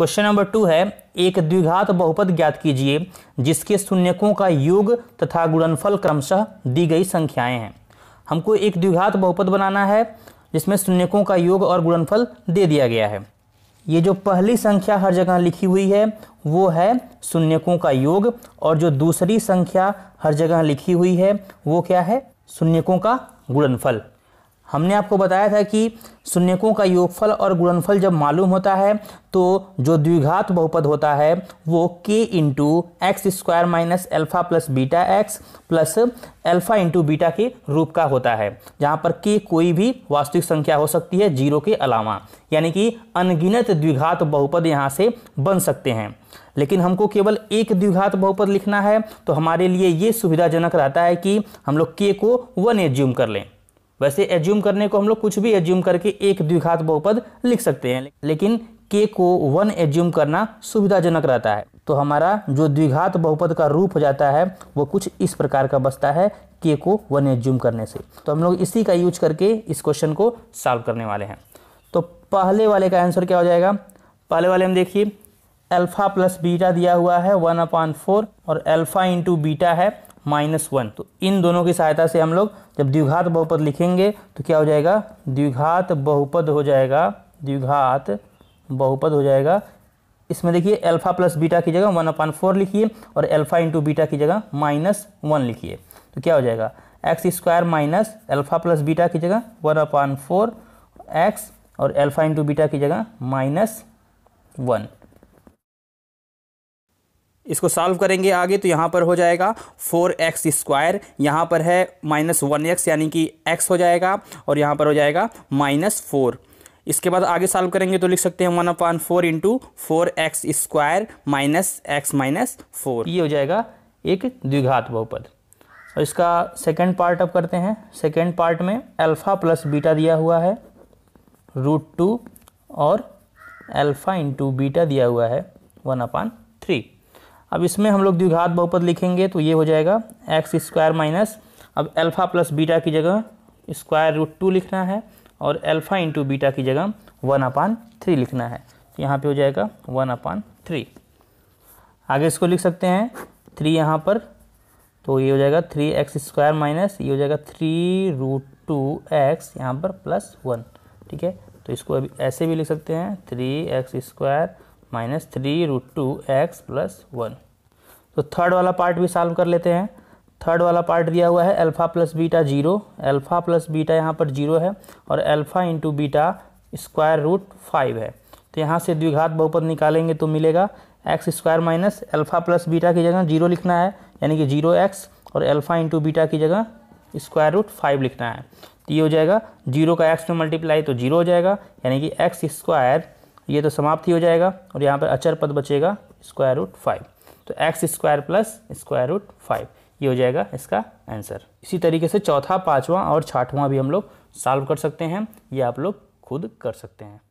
question number two है एक द्विघात बहुपद ज्ञात कीजिए जिसके शून्यकों का योग तथा गुणनफल क्रमशः दी गई संख्याएं हैं हमको एक द्विघात बहुपद बनाना है जिसमें शून्यकों का योग और गुणनफल दे दिया गया है ये जो पहली संख्या हर जगह लिखी हुई है वो है शून्यकों का योग और जो दूसरी संख्या हर जगह लिखी हुई है वो क्या है शून्यकों का गुणनफल हमने आपको बताया था कि शून्यकों का योगफल और गुणनफल जब मालूम होता है तो जो द्विघात बहुपद होता है वो k into x square minus alpha plus beta x plus alpha into beta के रूप का होता है जहाँ पर k कोई भी वास्तविक संख्या हो सकती है जीरो के अलावा यानी कि अनगिनत द्विघात बहुपद यहाँ से बन सकते हैं लेकिन हमको केवल एक द्विघात बहुपद लिखना है तो हमारे लिए ये सुविधाजनक रहता है कि हम लोग के को वन एज्यूम कर लें वैसे एज्यूम करने को हम लोग कुछ भी एज्यूम करके एक द्विघात बहुपद लिख सकते हैं लेकिन के को वन एज्यूम करना सुविधाजनक रहता है तो हमारा जो द्विघात बहुपद का रूप हो जाता है वो कुछ इस प्रकार का बसता है के को वन एज्यूम करने से तो हम लोग इसी का यूज करके इस क्वेश्चन को सॉल्व करने वाले हैं तो पहले वाले का आंसर क्या हो जाएगा पहले वाले में देखिए अल्फ़ा प्लस बीटा दिया हुआ है वन अपान फोर और अल्फ़ा इंटू बीटा है माइनस वन तो इन दोनों की सहायता से हम लोग जब द्विघात बहुपद लिखेंगे तो क्या हो जाएगा द्विघात बहुपद हो जाएगा द्विघात बहुपद हो जाएगा इसमें देखिए अल्फा प्लस बीटा की जगह वन अपान फोर लिखिए और अल्फा इंटू बीटा की जगह माइनस वन लिखिए तो क्या हो जाएगा x square minus alpha plus beta की जगह वन अपान फोर एक्स और अल्फा इंटू बीटा की जगह माइनस वन इसको सॉल्व करेंगे आगे तो यहाँ पर हो जाएगा फोर एक्स स्क्वायर यहाँ पर है माइनस वन एक्स यानी कि एक्स हो जाएगा और यहाँ पर हो जाएगा माइनस फोर इसके बाद आगे सॉल्व करेंगे तो लिख सकते हैं one upon four into four x square minus x minus four ये हो जाएगा एक द्विघात बहुपद और इसका सेकेंड पार्ट अब करते हैं सेकेंड पार्ट में अल्फ़ा प्लस बीटा दिया हुआ है रूट टू और अल्फ़ा इंटू बीटा दिया हुआ है वन अपान थ्री अब इसमें हम लोग द्विघात बहुपद लिखेंगे तो ये हो जाएगा एक्स स्क्वायर माइनस अब अल्फ़ा प्लस बीटा की जगह स्क्वायर रूट टू लिखना है और अल्फ़ा इंटू बीटा की जगह वन अपान थ्री लिखना है तो यहाँ पे हो जाएगा वन अपान थ्री आगे इसको लिख सकते हैं थ्री यहाँ पर तो ये हो जाएगा थ्री एक्स स्क्वायर माइनस ये हो जाएगा थ्री रूट टू एक्स यहाँ पर प्लस वन ठीक है तो इसको अभी ऐसे भी लिख सकते हैं three x square minus three root two x plus one तो थर्ड वाला पार्ट भी सॉल्व कर लेते हैं थर्ड वाला पार्ट दिया हुआ है alpha plus beta zero alpha plus beta यहाँ पर जीरो है और alpha into beta square root five है तो यहाँ से द्विघात बहुपद निकालेंगे तो मिलेगा x square minus alpha plus beta की जगह जीरो लिखना है यानी कि जीरो एक्स और अल्फ़ा इंटू बीटा की जगह स्क्वायर रूट फाइव लिखना है तो ये हो जाएगा जीरो का एक्स में मल्टीप्लाई तो जीरो हो जाएगा यानी कि एक्स स्क्वायर ये तो समाप्त ही हो जाएगा और यहाँ पर अचर पद बचेगा स्क्वायर रूट फाइव तो x square plus square root five ये हो जाएगा इसका आंसर इसी तरीके से चौथा पांचवा और छठवां भी हम लोग सॉल्व कर सकते हैं ये आप लोग खुद कर सकते हैं